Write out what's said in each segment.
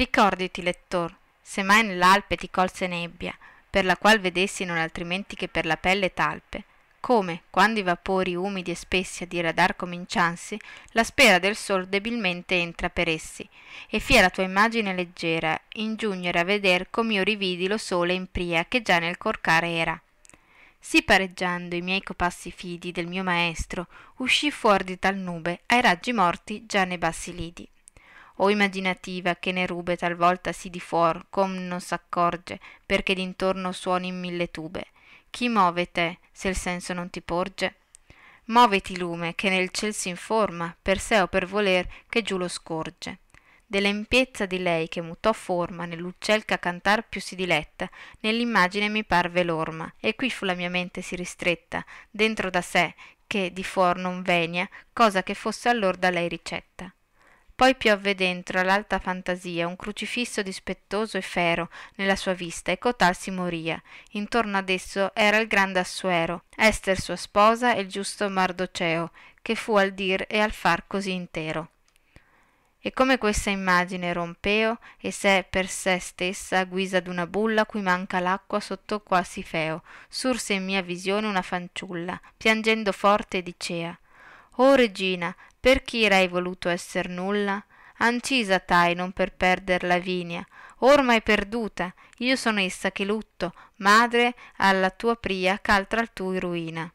ricorditi lettor se mai ne l'alpe ti colse nebbia per la qual vedessi non altrimenti che per la pelle talpe come quando i vapori umidi e spessi a diradar cominciansi la spera del sol debilmente entra per essi e fia la tua imagine leggera in giugnere a veder com'io rividi lo sole in pria che gia nel corcar era si pareggiando i miei copassi fidi del mio maestro usci fuor di tal nube ai raggi morti gia ne bassi lidi o imaginativa che ne rube talvolta si di fuor ch'om non s'accorge perche dintorno suonin mille tube chi move te se l senso non ti porge moveti lume che nel ciel s'informa per se o per voler che giu lo scorge de l'empiezza di lei che muto forma ne l'uccel ch'a cantar piu si diletta ne l'imagine mi parve l'orma e qui fu la mia mente si ristretta dentro da se che di fuor non venia cosa che fosse allor da lei ricetta poi piovve dentro a l'alta fantasia un crucifisso dispettoso e fero ne la sua vista e cotal si moria intorno ad esso era il grande assuero ester sua sposa e l giusto mardoceo che fu al dir e al far cosi intero e come questa imagine rompeo e se per se stessa a guisa d'una bulla cui manca l'acqua sotto qual si feo surse in mia visione una fanciulla piangendo forte e dicea o regina per perch'ira hai voluto esser nulla ancisa t'hai non per perder lavinia or m'hai perduta io son essa che lutto madre a la tua pria ch'altra altrui ruina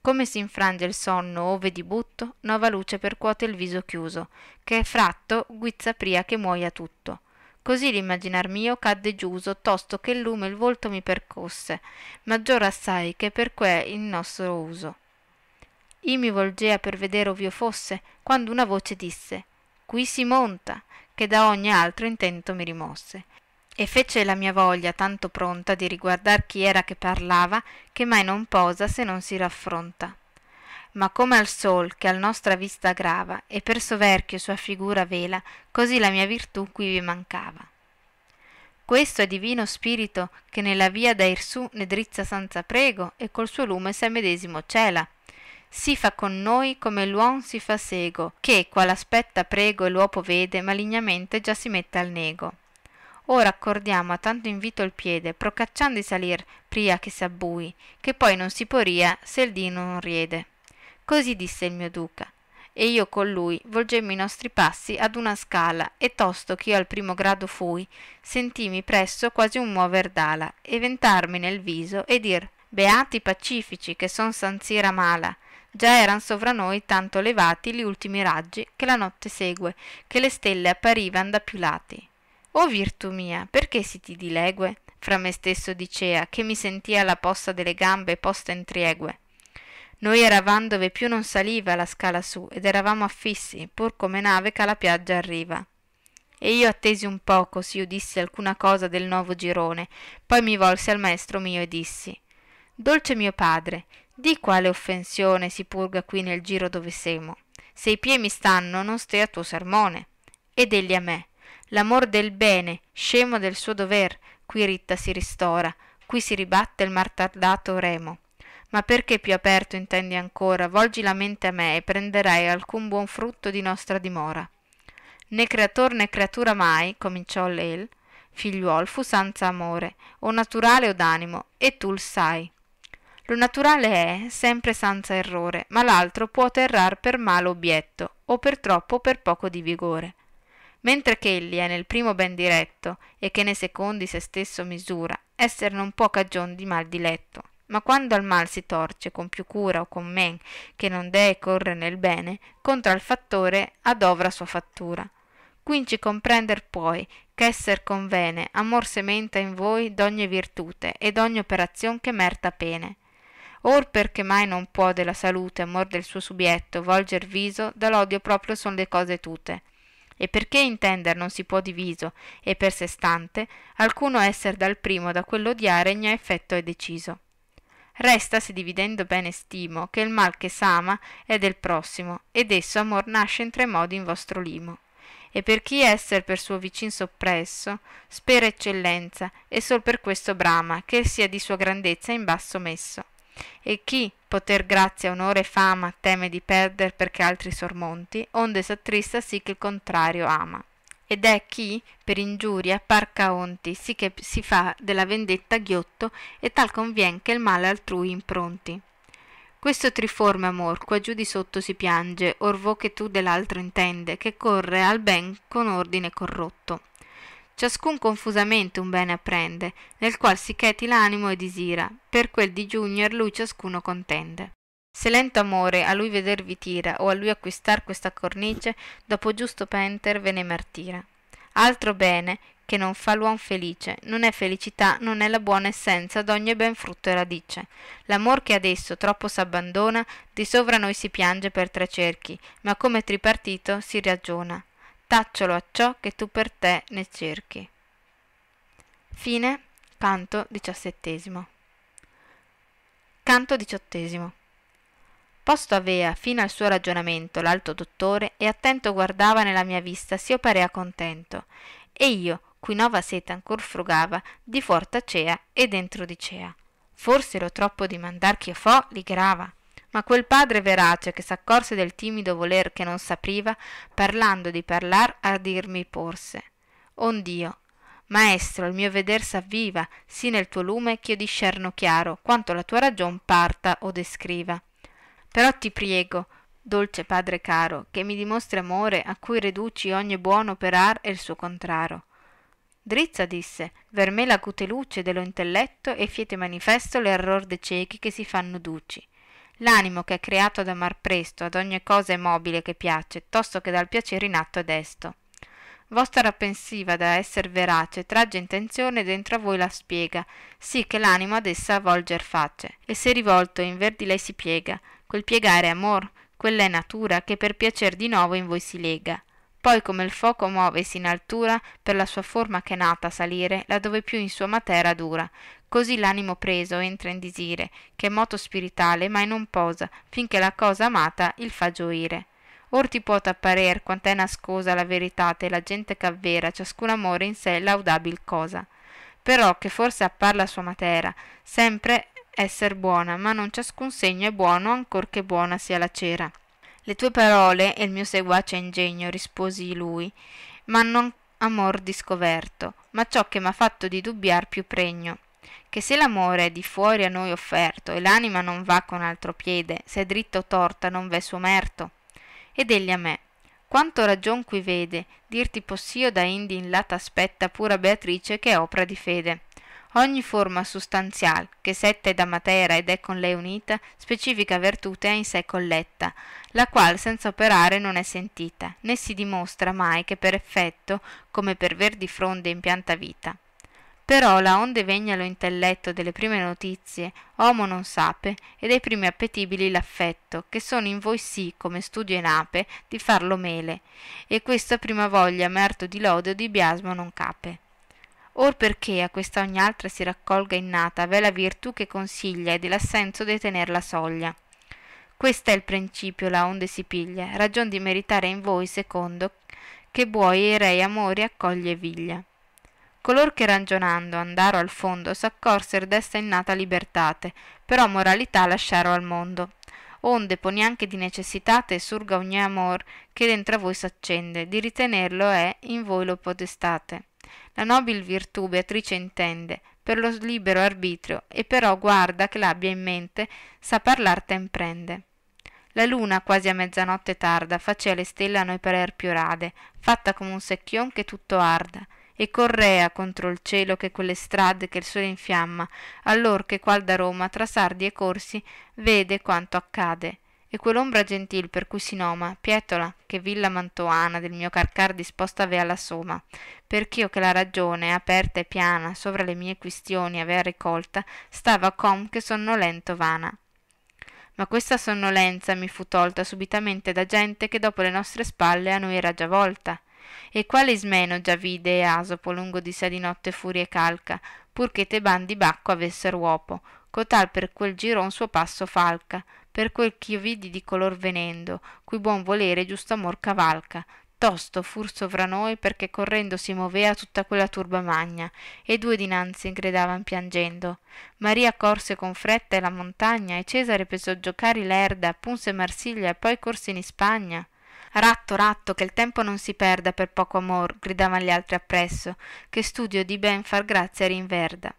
come s'infrange il sonno ove di butto nova luce percuote il viso chiuso che fratto guizza pria che muoia tutto cosi l'imaginar mio cadde giuso tosto che l lume il volto mi percosse maggior assai che per que il nostro uso i mi volgea per vedere ov'io fosse quando una voce disse qui si monta che da ogne altro intento mi rimosse e fece la mia voglia tanto pronta di riguardar chi era che parlava che mai non posa se non si raffronta ma come al sol che al nostra vista grava e per soverchio sua figura vela cosi la mia virtu quivi mancava questo è divino spirito che ne la via da irsù ne drizza sanza prego e col suo lume se medesimo cela si fa con noi come l'uom si fa sego che qual aspetta prego e l'uopo vede malignamente gia si mette al nego ora accordiamo a tanto invito il piede procacciando di salir pria che s'abbui che poi non si poria se l dì non riede cosi disse il mio duca e io con lui volgemmo i nostri passi ad una scala e tosto ch'io al primo grado fui sentimi presso quasi un muover d'ala e ventarmi nel viso e dir beati pacifici che son sanzira mala gia eran sovra noi tanto levati li ultimi raggi che la notte segue che le stelle apparivan da più lati o virtu mia perche si ti dilegue fra me stesso dicea che mi sentia la possa de le gambe posta in triegue noi eravam dove più non saliva la scala su ed eravamo affissi pur come nave ch'a la piaggia arriva e io attesi un poco s'io udissi alcuna cosa del novo girone poi mi volsi al maestro mio e dissi dolce mio padre di quale offensione si purga qui nel giro dove semo se i pie mi stanno non stea tuo sermone ed elli a me l'amor del bene scemo del suo dover qui ritta si ristora qui si ribatte il martardato remo ma perche piu aperto intendi ancora volgi la mente a me e prenderai alcun buon frutto di nostra dimora né creator né creatura mai comincio l'el figliuol fu sanza amore o naturale o d'animo e tu l sai lo naturale è sempre sanza errore ma l'altro puote errar per malo obietto o per troppo o per poco di vigore mentre ch'elli è nel primo ben diretto e che ne secondi se stesso misura esser non puo cagion di mal diletto ma quando al mal si torce con più cura o con men che non dee corre nel bene contra l fattore adovra sua fattura quinci comprender puoi ch'esser convene amor sementa in voi d'ogne virtute e d'ogne operazion che merta pene or perche mai non puo de la salute amor del suo subietto volger viso da l'odio proprio son le cose tute e perche intender non si puo diviso e per se stante alcuno esser dal primo da quello odiare gne effetto e deciso resta se dividendo bene stimo che l mal che s'ama è del prossimo ed esso amor nasce in tre modi in vostro limo e per chi esser per suo vicin soppresso spera eccellenza e sol per questo brama che sia di sua grandezza in basso messo e chi poter grazia onore e fama teme di perder perche altri sormonti onde s'attrista si che l contrario ama ed e chi per ingiuria par caonti si che si fa de la vendetta ghiotto e tal convien che l male altrui impronti questo triforme amor qua giu di sotto si piange or vo che tu de l'altro intende che corre al ben con ordine corrotto ciascun confusamente un bene apprende nel qual si cheti l'animo e disira per quel digiugner lui ciascuno contende se lento amore a lui veder vi tira o a lui acquistar questa cornice dopo giusto penter ve ne martira altro bene che non fa l'uom felice non è felicità non è la buona essenza d'ogne ben frutto e radice l'amor che ad esso troppo s'abbandona di sovra noi si piange per tre cerchi ma come tripartito si ragiona tacciolo accio che tu per te ne cerchi paradiso canto xvii canto xviii posto avea fino al suo ragionamento l'alto dottore e attento guardava ne la mia vista s'io parea contento e io cui nova sete ancor frugava di fuor tacea e dentro dicea forse lo troppo dimandar ch'io fo li grava ma quel padre verace che s'accorse del timido voler che non s'apriva parlando di parlar a dirmi porse ond'io maestro il mio veder s'avviva si nel tuo lume ch'io discerno chiaro quanto la tua ragion parta o descriva pero ti priego dolce padre caro che mi dimostri amore a cui reduci ogne buono operar e l suo contraro drizza disse ver me l'agute luce de lo intelletto e fiete manifesto l'error de ciechi che si fanno duci l'animo ch'e creato ad amar presto ad ogne cosa e mobile che piace tosto che dal piacere in atto è desto vostra pensiva da esser verace tragge intenzione e dentro a voi la spiega si che l'animo ad essa volger face e se rivolto inver di lei si piega quel piegare è amor quella è natura che per piacer di novo in voi si lega poi come l foco movesi in altura per la sua forma ch'e nata a salire la dove più in sua matera dura cosi l'animo preso entra in disire ch'e moto spiritale mai non posa fin che la cosa amata il fa gioire or ti puote apparer quant'e nascosa la veritate e la gente ch'avvera ciascun amore in se laudabil cosa pero che forse appar la sua matera sempre esser buona ma non ciascun segno e buono ancor che buona sia la cera le tue parole e l mio seguace ingegno rispuosi lui m'hanno amor discoverto ma cio che m'ha fatto di dubbiar più pregno che se l'amore è di fuori a noi offerto e l'anima non va con altro piede s'e dritta o torta non v'e suo merto ed elli a me quanto ragion qui vede dirti poss'io da indi in là t'aspetta pura beatrice ch'e opra di fede ogni forma sustanzial che setta e da matera ed e con lei unita specifica vertute ha in se colletta la qual senza operare non e sentita né si dimostra mai che per effetto come per verdi fronde in pianta vita pero la onde vegna lo intelletto de le prime notizie omo non sape e dai primi appetibili l'affetto che sono in voi sì come studio in ape di farlo mele e questa prima voglia merto di lode o di biasmo non cape or perche a questa ogni altra si raccolga innata v'e la virtu che consiglia e de l'assenso de tener la soglia questa è il principio la onde si piglia ragion di meritare in voi secondo che buoi e rei amori accoglie e viglia color che ragionando andaro al fondo s'accorser d'essa innata libertate pero moralita lasciaro al mondo onde che di necessitate surga ogne amor che dentro a voi s'accende di ritenerlo e in voi lo podestate la nobil virtu beatrice intende per lo libero arbitrio e pero guarda che l'abbia in mente sa parlar prende la luna quasi a mezzanotte tarda facea le stelle a noi parer più rade fatta come un secchion che tutto arda e correa contro l cielo che quelle strade che l sole infiamma allor che qual da roma tra sardi e corsi vede quanto accade e quell'ombra gentil per cui si noma pietola che villa mantoana del mio carcar disposta avea la soma perch'io che la ragione aperta e piana sovra le mie quistioni avea ricolta stava com che sonnolento vana ma questa sonnolenza mi fu tolta subitamente da gente che dopo le nostre spalle a noi era gia volta e quale ismeno gia vide e asopo lungo di se di notte furie calca pur che teban di bacco avesser uopo cotal per quel giron suo passo falca per quel ch'io vidi di color venendo cui buon volere e giusto amor cavalca tosto fur sovra noi perche correndo si movea tutta quella turba magna e due dinanzi gridavan piangendo maria corse con fretta e la montagna e cesare per soggiocare ilerda punse marsiglia e poi corse in ispagna ratto ratto che l tempo non si perda per poco amor gridavan li altri appresso che studio di ben far grazia rinverda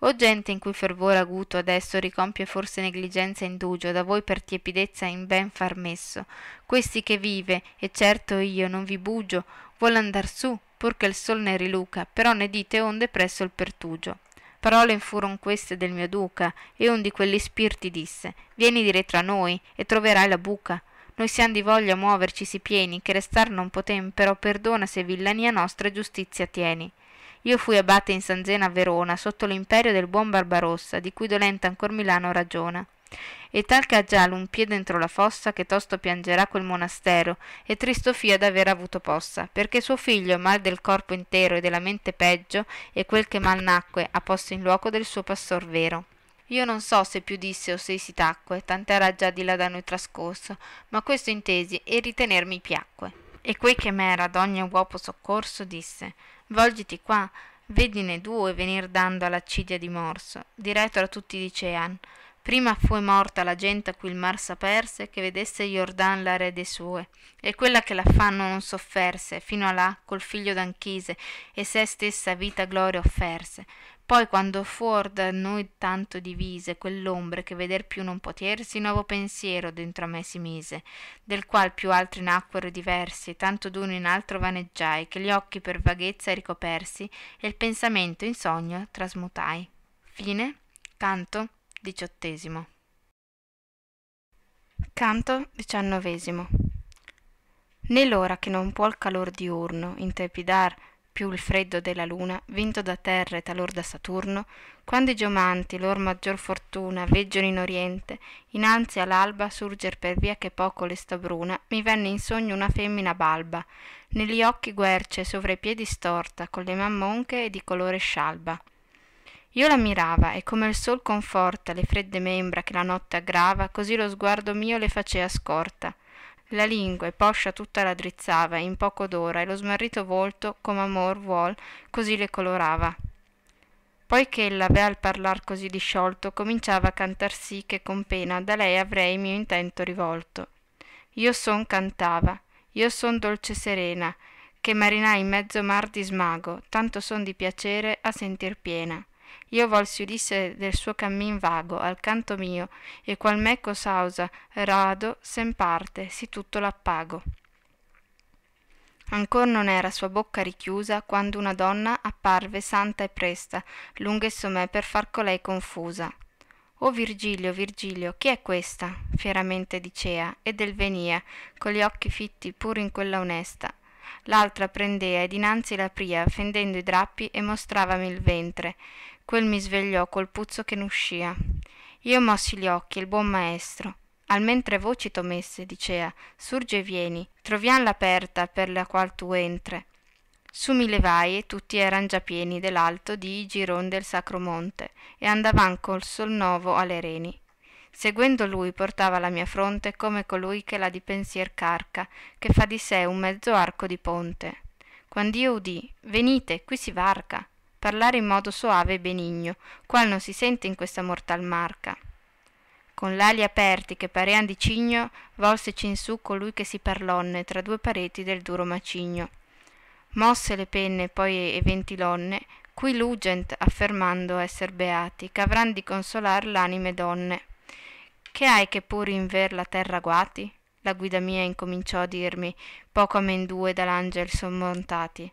o gente in cui fervore aguto adesso ricompie forse negligenza e indugio da voi per tiepidezza in ben far messo questi che vive e certo io non vi bugio vuol andar su pur che l sol ne riluca pero ne dite onde presso il pertugio parole furon queste del mio duca e un di quelli spirti disse vieni di retro a noi e troverai la buca noi siam di voglia muoverci si pieni che restar non potem pero perdona se villania nostra giustizia tieni io fui abate in san zena a verona sotto lo imperio del buon barbarossa di cui dolente ancor milano ragiona e tal ha gia l'un pie dentro la fossa che tosto piangera quel monastero e tristo fia d'aver avuto possa perche suo figlio mal del corpo intero e de la mente peggio e quel che mal nacque ha posto in luoco del suo pastor vero io non so se più disse o se si tacque tant'era già di là da noi trascorso ma questo intesi e ritener mi piacque e quei che m'era ad ogne uopo soccorso disse volgiti qua vedine due venir dando alla cidia di morso di retro a tutti dicean prima fue morta la gente a cui il mar s'aperse che vedesse iordan la rede sue e quella che l'affanno non sofferse fino a là col figlio d'anchise e se stessa vita gloria offerse poi quando fuor da noi tanto divise quell'ombre che veder piu non potiersi novo pensiero dentro a me si mise del qual piu altri nacquero e diversi e tanto d'uno in altro vaneggiai che li occhi per vaghezza ricopersi e l pensamento in sogno trasmutai purgatorio canto xviii canto xix ne l'ora che non puol calor diurno intepidar più il freddo de la luna vinto da terra e talor da saturno quando i geomanti lor maggior fortuna veggiono in oriente innanzi a l'alba surger per via che poco le sta bruna mi venne in sogno una femmina balba ne li occhi guerce e sovra i piedi storta con le man monche e di colore scialba io la mirava e come il sol conforta le fredde membra che la notte aggrava cosi lo sguardo mio le facea scorta la lingua e poscia tutta la drizzava in poco d'ora e lo smarrito volto amor vuol cosi le colorava poi ch'ella avea il parlar cosi disciolto cominciava a cantar si che con pena da lei avrei mio intento rivolto io son cantava io son dolce serena che marinai in mezzo mar di smago tanto son di piacere a sentir piena io volsi ulisse del suo cammin vago al canto mio e qual meco s'ausa rado sen parte si tutto l'appago ancor non era sua bocca richiusa quando una donna apparve santa e presta lunghesso me per far colei confusa o virgilio virgilio chi è questa fieramente dicea ed el venia con li occhi fitti pur in quella onesta l'altra prendea e dinanzi l'apria fendendo i drappi e mostravami il ventre quel mi sveglio col puzzo che n'uscia io mossi li occhi e l buon maestro almen tre voci t'omesse dicea surgi e vieni troviam l'aperta per la qual tu entre su mi levai e tutti eran gia pieni de l'alto dii giron del sacro monte e andavam col sol novo a le reni seguendo lui portava la mia fronte come colui che l'ha di pensier carca che fa di se un mezzo arco di ponte quand'io udi venite qui si varca parlare in modo soave e benigno qual non si sente in questa mortal marca con l'ali aperti che parean di cigno volseci in su colui che si parlonne tra due pareti del duro macigno mosse le penne poi e ventilonne qui lugent affermando esser beati ch'avran di consolar l'anime donne che hai che pur inver la terra guati la guida mia incomincio a dirmi poco a men due da l'angel sommontati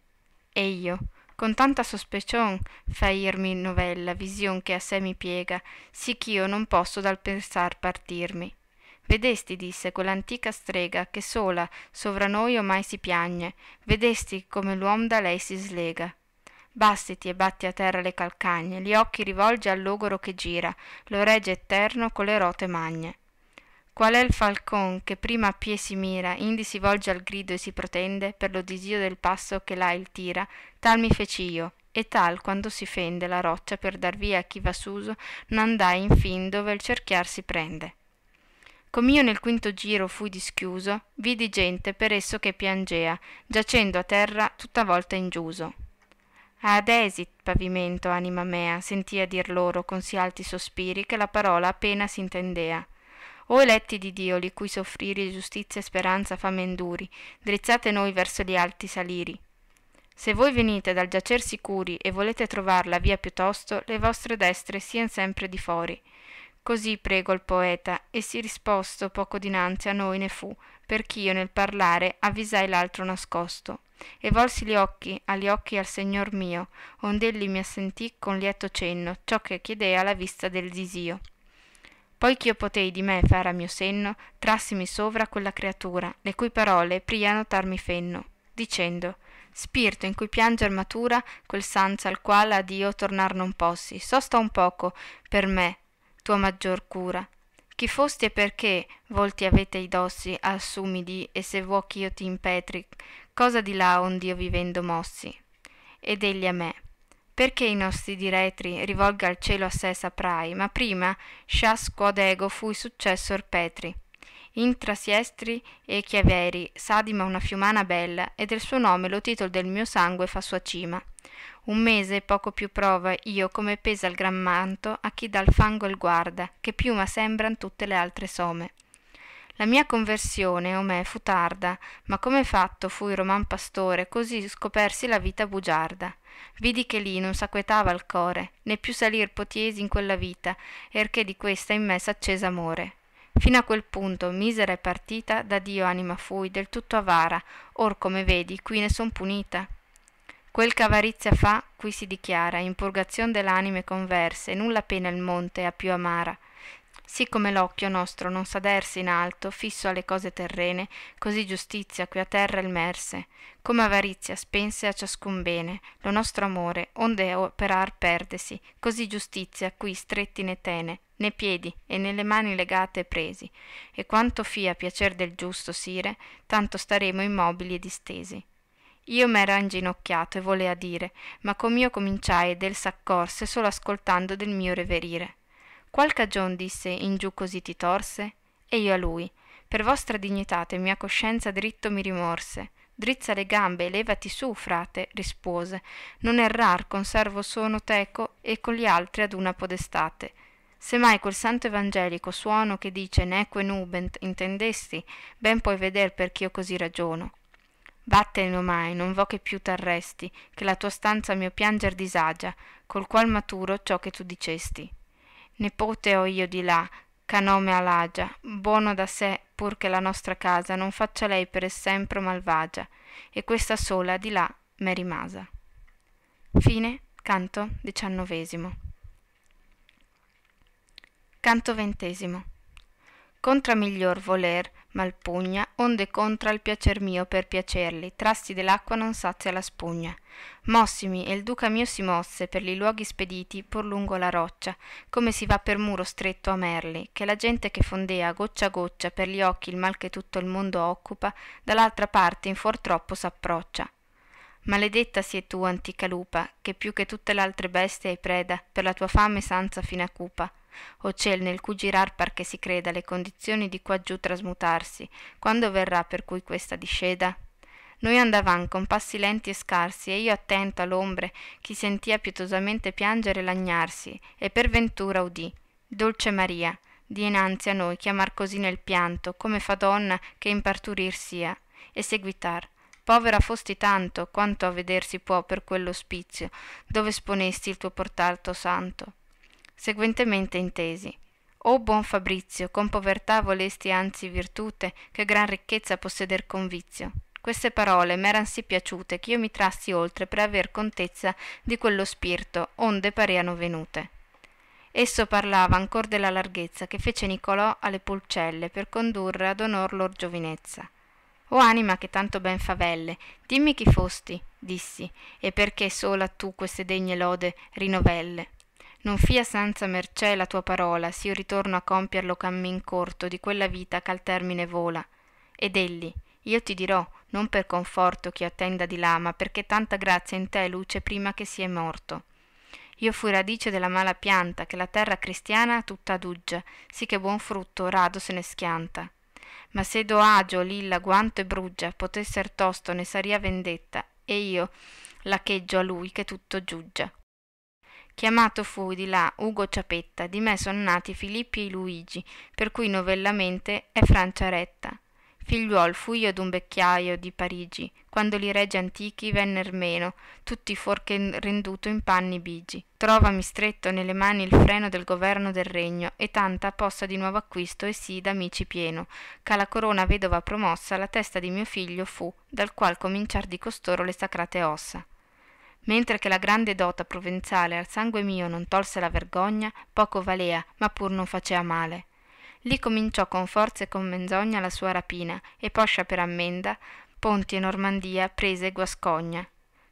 e io con tanta sospecion fa irmi novella vision che a se mi piega si ch'io non posso dal pensar partirmi vedesti disse quell'antica strega che sola sovra noi omai si piagne vedesti come l'uom da lei si slega Bastiti e batti a terra le calcagne li occhi rivolge al logoro che gira lo regge etterno con le rote magne qual e l falcon che prima a pie si mira indi si volge al grido e si protende per lo disio del passo che la il tira tal mi fec'io e tal quando si fende la roccia per dar via a chi va suso n'andai infin dove l cerchiar si prende com'io nel quinto giro fui dischiuso vidi gente per esso che piangea giacendo a terra tutta volta in giuso ad pavimento anima mea sentia dir loro con si alti sospiri che la parola appena s'intendea o eletti di dio li cui soffriri giustizia e speranza famen duri drizzate noi verso li alti saliri se voi venite dal giacer sicuri e volete trovar la via piu tosto le vostre destre sien sempre di fori cosi prego il poeta e si risposto poco dinanzi a noi ne fu perch'io nel parlare avvisai l'altro nascosto e volsi li occhi a li occhi al segnor mio ond'elli mi assenti con lieto cenno cio che chiedea la vista del disio poi ch'io potei di me fare a mio senno trassimi sovra quella creatura le cui parole pria notar mi fenno dicendo spirto in cui pianger matura quel sanza al quale a dio tornar non possi sosta un poco per me tua maggior cura chi fosti e perche volti avete i dossi al sumidi e se vuo ch'io t'impetri cosa di la ond'io vivendo mossi ed egli a me perche i nostri diretri rivolga il cielo a se saprai ma prima scias quod ego fui successor petri intra siestri e chiaveri s'adima una fiumana bella e del suo nome lo titol del mio sangue fa sua cima un mese e poco più prova io come pesa il gran manto a chi dal fango il guarda che piuma sembran tutte l'altre some la mia conversione omè fu tarda ma come fatto fui roman pastore cosi scopersi la vita bugiarda vidi che li non s'acquetava il core ne più salir potiesi in quella vita erche di questa in me s'accese amore fino a quel punto misera e partita da dio anima fui del tutto avara or come vedi qui ne son punita quel ch'avarizia fa qui si dichiara in purgazion de l'anime converse nulla pena il monte ha piu amara sì come l'occhio nostro non s'aderse in alto fisso a le cose terrene cosi giustizia qui a terra il merse come avarizia spense a ciascun bene lo nostro amore onde operar perdesi cosi giustizia qui stretti ne tene ne piedi e ne le mani legate e presi e quanto fia piacer del giusto sire tanto staremo immobili e distesi io m'era inginocchiato e volea dire ma com'io cominciai ed el s'accorse solo ascoltando del mio reverire qual cagion disse in giu cosi ti torse e io a lui per vostra dignitate mia coscienza dritto mi rimorse drizza le gambe e levati su frate rispuose non errar conservo sono teco e con li altri ad una podestate se mai quel santo evangelico suono che dice neque nubent intendesti ben puoi veder perch'io cosi ragiono vattene omai non vo che più t'arresti che la tua stanza mio pianger disagia col qual maturo cio che tu dicesti nepote ho io di là ch'a nome alagia buono da se pur che la nostra casa non faccia lei per essempro malvagia e questa sola di là m'e rimasa paradiso canto xix canto xx contra miglior voler malpugna onde contra l piacer mio per piacerli trasti de l'acqua non sazia la spugna mossimi e l duca mio si mosse per li luoghi spediti pur lungo la roccia come si va per muro stretto a merli che la gente che fondea goccia a goccia per li occhi il mal che tutto il mondo occupa da l'altra parte fuor troppo s'approccia maledetta sie tu antica lupa che più che tutte l'altre bestie hai preda per la tua fame sanza fine cupa o ciel nel cui girar par che si creda le condizioni di qua giu trasmutarsi quando verra per cui questa disceda noi andavam con passi lenti e scarsi e io attento a l'ombre ch'i sentia pietosamente piangere e lagnarsi e per ventura udi dolce maria dinanzi a noi chiamar cosi nel pianto come fa donna che in parturir sia e seguitar povera fosti tanto quanto a veder si puo per quello spizio dove sponesti il tuo portal santo seguentemente intesi o buon fabrizio con poverta volesti anzi virtute che gran ricchezza posseder con vizio queste parole m'eran si piaciute ch'io mi trassi oltre per aver contezza di quello spirto onde pareano venute esso parlava ancor de la larghezza che fece nicolo a le pulcelle per condurre ad onor lor giovinezza o anima che tanto ben favelle dimmi chi fosti dissi e perche sola tu queste degne lode rinovelle non fia sanza mercé la tua parola s'io ritorno a compier lo cammin corto di quella vita ch'al termine vola ed elli io ti diro non per conforto ch'io attenda di là ma perche tanta grazia in te luce prima che sie morto io fui radice de la mala pianta che la terra cristiana tutta aduggia si che buon frutto rado se ne schianta ma se doagio lilla guanto e bruggia potesser tosto ne saria vendetta e io lacheggio a lui che tutto giuggia chiamato fu di la ugo ciapetta di me son nati filippi e luigi per cui novellamente è francia retta figliuol fu io d'un beccaio di parigi quando li regi antichi venner meno tutti fuor che renduto in panni bigi trovami stretto ne le mani il freno del governo del regno e tanta possa di nuovo acquisto e si d'amici pieno ch'a la corona vedova promossa la testa di mio figlio fu dal qual cominciar di costoro le sacrate ossa mentre che la grande dota provenzale al sangue mio non tolse la vergogna poco valea ma pur non facea male li comincio con forza e con menzogna la sua rapina e poscia per ammenda ponti e normandia prese e guascogna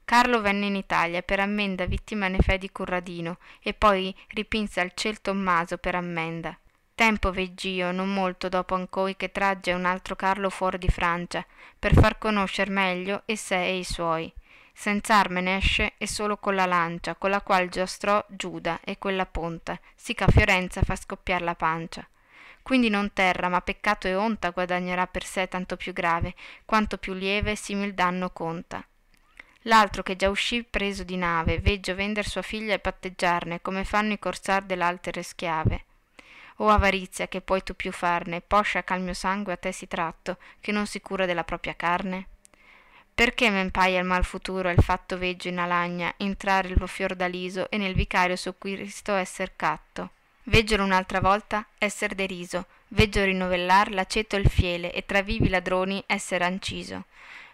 carlo venne in italia e per ammenda vittima ne fe di curradino e poi ripinse al ciel tommaso per ammenda tempo vegg'io non molto dopo ancoi che tragge un altro carlo fuor di francia per far conoscer meglio e se e i suoi senz'arme n'esce e solo con la lancia con la qual giostro giuda e quella ponta si ch'a fiorenza fa scoppiar la pancia quindi non terra ma peccato e onta guadagnerà per se tanto più grave quanto più lieve simil danno conta l'altro che gia usci preso di nave veggio vender sua figlia e patteggiarne come fanno i corsar de l'altere schiave o avarizia che puoi tu più farne poscia ch'al mio sangue a te si tratto che non si cura de la propria carne perche men paia il mal futuro e l fatto veggio in alagna intrare lo fiordaliso e nel vicario su cristo esser catto veggio un'altra volta esser deriso veggio rinovellar l'aceto e l fiele e tra vivi ladroni esser anciso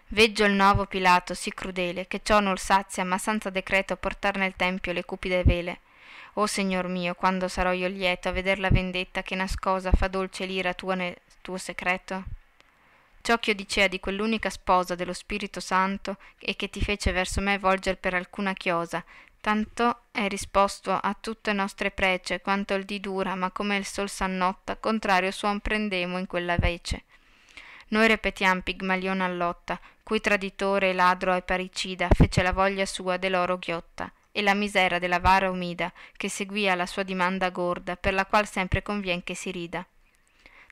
veggio il novo pilato si crudele che cio nol sazia ma sanza decreto portar nel tempio le cupide vele o segnor mio quando saro io lieto a veder la vendetta che nascosa fa dolce l'ira tua nel tuo secreto cio ch'io dicea di quell'unica sposa de lo spirito santo e che ti fece verso me volger per alcuna chiosa tanto e risposto a tutte nostre prece quanto l di dura ma come l sol s'annotta contrario suon prendemo in quella vece noi repetiam pigmalion allotta cui traditore e ladro e paricida fece la voglia sua de l'oro ghiotta e la misera de l'avara omida che seguia la sua dimanda gorda per la qual sempre convien che si rida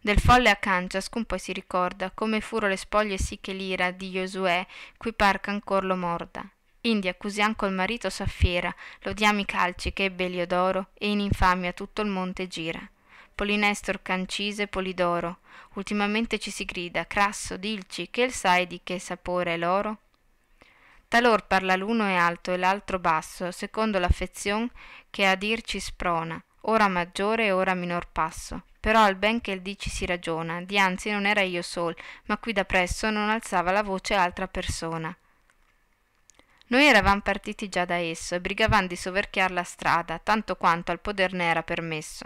del folle acan ciascun poi si ricorda come furo le spoglie si che l'ira di iosue qui par ch'ancor lo morda indi accusiam col marito s'affiera lodiam i calci ch'ebbe eliodoro e in infamia tutto il monte gira polinestor cancise polidoro ultimamente ci si grida crasso dilci che ch'el sai di che sapore è l'oro talor parla l'uno e alto e l'altro basso secondo l'affezion che a dir ci sprona ora maggiore e ora minor passo pero al ben che l dici si ragiona dianzi non era io sol ma qui da presso non alzava la voce altra persona noi eravam partiti gia da esso e brigavam di soverchiar la strada tanto quanto al poder n'era permesso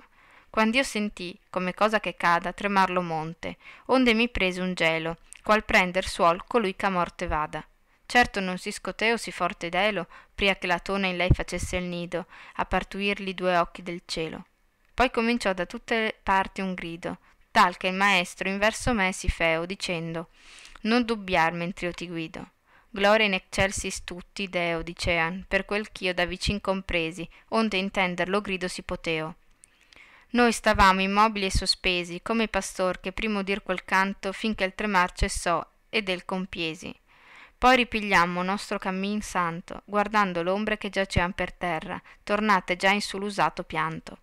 quand'io senti come cosa che cada tremar lo monte onde mi prese un gelo qual prender suol colui ch'a morte vada certo non si scoteo si forte delo pria che latona in lei facesse il nido a partuir li due occhi del cielo poi comincio da tutte parti un grido tal che l maestro inverso me si feo dicendo non dubbiar mentr'io ti guido gloria in excelsis tutti deo dicean per quel ch'io da vicin compresi onde intender lo grido si poteo noi stavamo immobili e sospesi come i pastor che prima udir quel canto fin che l tremar cesso ed el compiesi poi ripigliammo nostro cammin santo guardando l'ombre che giacean per terra tornate gia in su l'usato pianto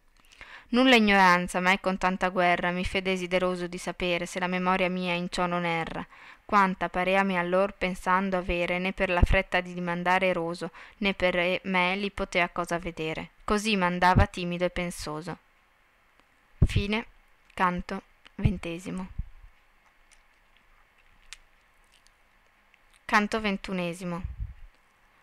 nulla ignoranza mai con tanta guerra mi fe desideroso di sapere se la memoria mia in cio non erra quanta pareami allor pensando avere ne per la fretta di dimandare eroso ne per me li potea cosa vedere cosi m'andava timido e pensoso purgatorio canto xx canto ventunesimo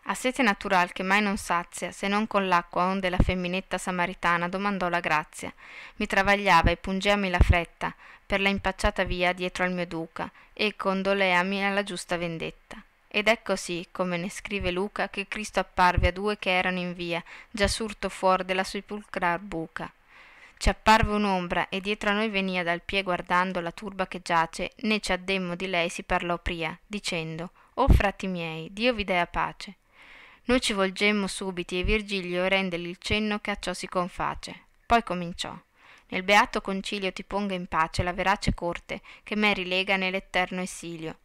a sete natural che mai non sazia se non con l'acqua onde la femminetta samaritana domando la grazia mi travagliava e pungeami la fretta per la impacciata via dietro al mio duca e condoleami a la giusta vendetta ed ecco si come ne scrive Luca che Cristo apparve a due che erano in via già surto fuor de la sepulcral buca ci apparve un'ombra e dietro a noi venia dal pie guardando la turba che giace né ci addemmo di lei si parlò pria dicendo o frati miei dio vi dea pace noi ci volgemmo subiti e virgilio rendeli il cenno che a cio si conface poi comincio nel beato concilio ti ponga in pace la verace corte che me rilega ne l'etterno essilio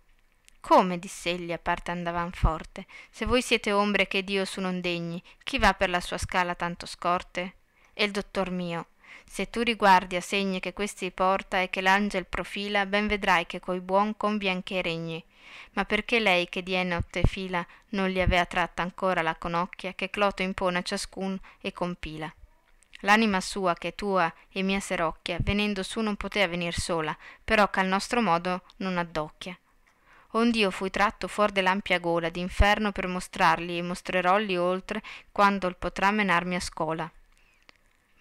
come diss'elli a parte andavan forte se voi siete ombre che dio su non degni chi va per la sua scala tanto scorte e l dottor mio se tu riguardi a segni che questi porta e che l'angel profila ben vedrai che coi buon convien che regni ma perche lei che die notte fila non li avea tratta ancora la conocchia che cloto impone a ciascun e compila l'anima sua ch'e tua e mia serocchia venendo su non potea venir sola pero ch'al nostro modo non addocchia ond'io fui tratto fuor de l'ampia gola d'inferno per mostrarli e mostrerolli oltre quand'ol potrà menarmi a scola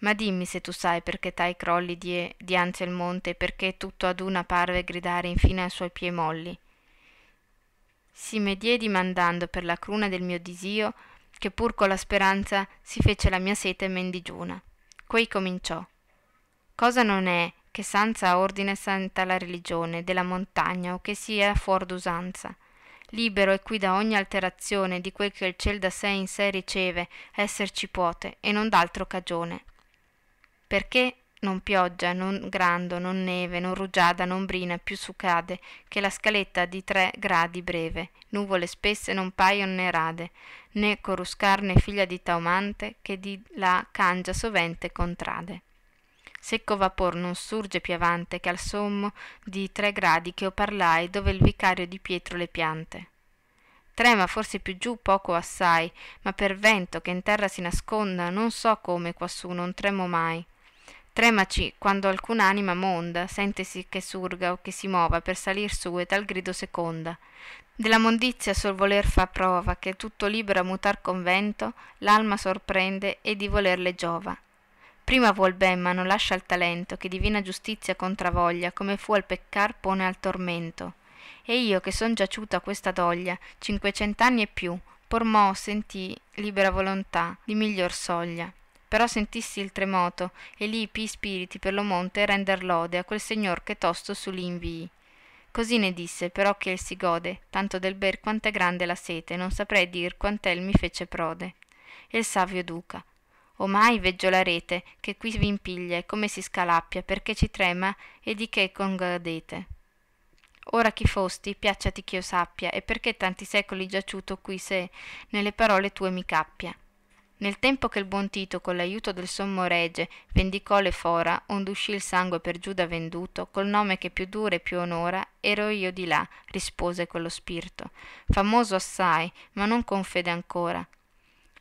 ma dimmi se tu sai perche tai crolli die dianzi al monte e perche tutto ad una parve gridare infine a suoi pie molli si me die dimandando per la cruna del mio disio che pur con la speranza si fece la mia sete men digiuna quei comincio cosa non è che sanza ordine senta la religione de la montagna o che sia fuor d'usanza libero e qui da ogni alterazione di quel che l ciel da sé in sé riceve esser ci puote e non d'altro cagione perche non pioggia non grando non neve non rugiada non brina piu su cade che la scaletta di tre gradi breve nuvole spesse non paion ne rade ne coruscar ne figlia di taumante che di la cangia sovente contrade secco vapor non surge piu avante che al sommo di tre gradi ch'io parlai dove l vicario di pietro le piante trema forse piu giu poco assai ma per vento che n terra si nasconda non so come quassù non tremo mai tremaci quando alcuna anima monda sentesi che surga o che si mova per salir su e tal grido seconda de la mondizia sol voler fa prova che tutto libero a mutar convento l'alma sorprende e di voler le giova prima vuol ben ma non lascia il talento che divina giustizia contravoglia come fu al peccar pone al tormento e io che son giaciuto a questa doglia cinquecent'anni e più por mo sentii libera volonta di miglior soglia pero sentissi il tremoto e li pii spiriti per lo monte render lode a quel segnor che tosto su li invii cosi ne disse pero ch'el si gode tanto del ber quant'e grande la sete non saprei dir quant'el mi fece prode e l savio duca omai veggio la rete che qui v'impiglia e come si scalappia perche ci trema e di che congadete ora chi fosti piacciati ch'io sappia e perche tanti secoli giaciuto qui se ne le parole tue mi cappia nel tempo che l buon tito con l'aiuto del sommo rege vendico le fora ond'usci il sangue per giuda venduto col nome che più dura e più onora ero io di la rispose quello spirto famoso assai ma non con fede ancora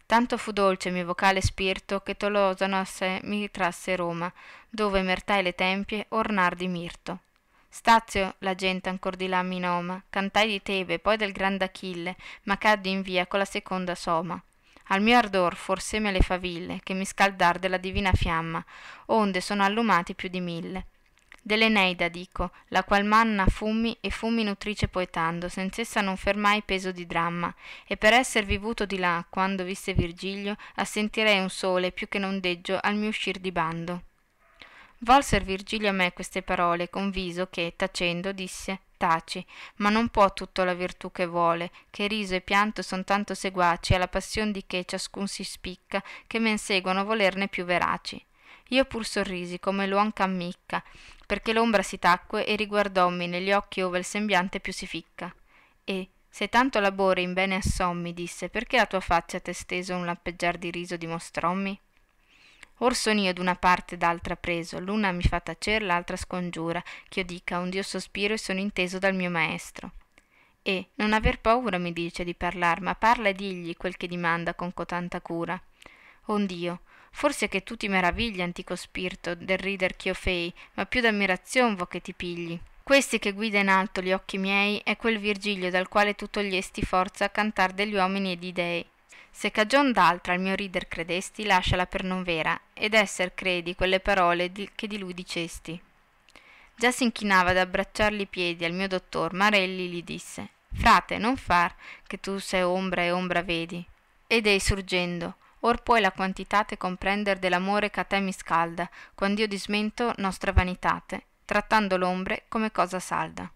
tanto fu dolce mio vocale spirto che tolosano a se mi trasse roma dove mertai le tempie ornar di mirto stazio la gente ancor di là mi noma cantai di tebe poi del grande achille ma caddi in via con la seconda soma al mio ardor fuor seme le faville che mi scaldar de la divina fiamma onde sono allumati più di mille de l'eneida dico la qual manna fummi e fummi nutrice poetando sanz'essa non fermai peso di dramma e per esser vivuto di la quando visse virgilio assentirei un sole più che non deggio al mio uscir di bando volser virgilio a me queste parole con viso che tacendo disse taci ma non puo tutto la virtu che vuole che riso e pianto son tanto seguaci a la passion di che ciascun si spicca che men seguono volerne piu veraci io pur sorrisi come l'uom ch'ammicca perche l'ombra si tacque e riguardommi ne li occhi ove l sembiante piu si ficca e se tanto labore in bene assommi disse perche la tua faccia t'esteso un lampeggiar di riso dimostrommi or son io d'una parte e d'altra preso l'una mi fa tacer l'altra scongiura ch'io dica un dio sospiro e sono inteso dal mio maestro e non aver paura mi dice di parlar ma parla e digli quel che dimanda con cotanta cura ond'io forse che tu ti meravigli antico spirto del rider ch'io fei ma piu d'ammirazion vo che ti pigli questi che guida in alto li occhi miei è quel virgilio dal quale tu togliesti forza a cantar de li uomini e di dei se cagion d'altra al mio rider credesti lasciala per non vera ed esser credi quelle parole che di lui dicesti gia s'inchinava ad abbracciar li piedi al mio dottor marelli li disse frate non far che tu se ombra e ombra vedi ed ei surgendo or puoi la quantitate comprender de l'amore ch'a te mi scalda quand'io dismento nostra vanitate trattando l'ombre come cosa salda